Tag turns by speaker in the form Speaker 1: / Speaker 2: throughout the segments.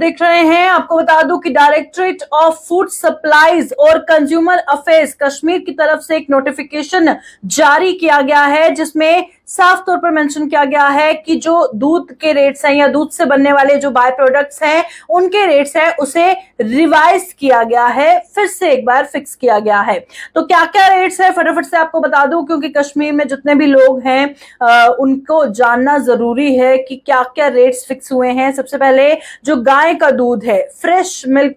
Speaker 1: देख रहे हैं आपको बता दूं कि डायरेक्टरेट ऑफ फूड सप्लाईज और कंज्यूमर अफेयर्स कश्मीर की तरफ से एक नोटिफिकेशन जारी किया गया है जिसमें साफ तौर पर मेंशन किया गया है कि जो दूध के रेट्स हैं या दूध से बनने वाले जो बाय प्रोडक्ट्स हैं उनके रेट्स हैं उसे रिवाइज किया गया है फिर से एक बार फिक्स किया गया है तो क्या क्या रेट्स है फटाफट से आपको बता दूं क्योंकि कश्मीर में जितने भी लोग हैं उनको जानना जरूरी है कि क्या क्या रेट्स फिक्स हुए हैं सबसे पहले जो गाय का दूध है फ्रेश मिल्क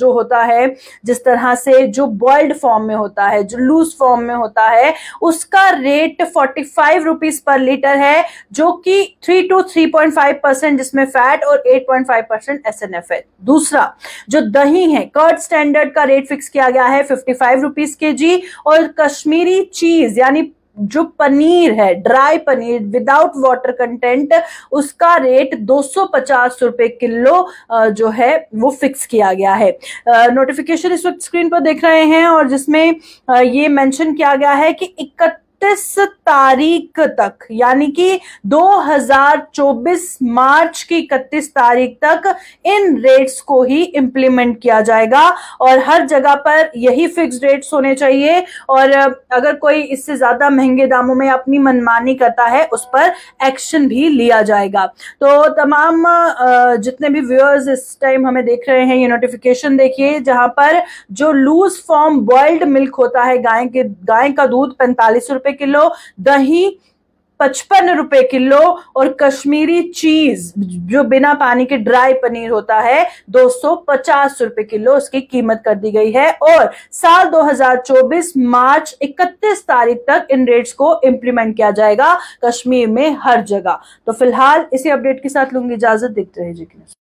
Speaker 1: जो होता है जिस तरह से जो बॉइल्ड फॉर्म में होता है जो लूज फॉर्म में होता है उसका rate forty five rupees per litre है जो कि three two three point five percent जिसमें फैट और eight point five percent S N F है दूसरा जो दही है कर्ड स्टैंडर्ड का रेट फिक्स किया गया है फिफ्टी फाइव रुपीज के जी और कश्मीरी चीज यानी जो पनीर है dry paneer without water content उसका रेट 250 रुपए किलो जो है वो फिक्स किया गया है नोटिफिकेशन इस वक्त स्क्रीन पर देख रहे हैं और जिसमें ये मेंशन किया गया है कि इकतीस इकतीस तारीख तक यानी कि 2024 मार्च की इकतीस तारीख तक इन रेट्स को ही इंप्लीमेंट किया जाएगा और हर जगह पर यही फिक्स रेट्स होने चाहिए और अगर कोई इससे ज़्यादा महंगे दामों में अपनी मनमानी करता है उस पर एक्शन भी लिया जाएगा तो तमाम जितने भी व्यूअर्स इस टाइम हमें देख रहे हैं ये नोटिफिकेशन देखिए जहां पर जो लूज फॉर्म बॉइल्ड मिल्क होता है गाय के गाय का दूध पैंतालीस रुपए रुपए किलो दही पचपन रुपए किलो और कश्मीरी चीज जो बिना पानी के ड्राई पनीर होता है 250 रुपए किलो उसकी कीमत कर दी गई है और साल 2024 मार्च 31 तारीख तक इन रेट्स को इंप्लीमेंट किया जाएगा कश्मीर में हर जगह तो फिलहाल इसी अपडेट के साथ लूंगी इजाजत देखते रहिए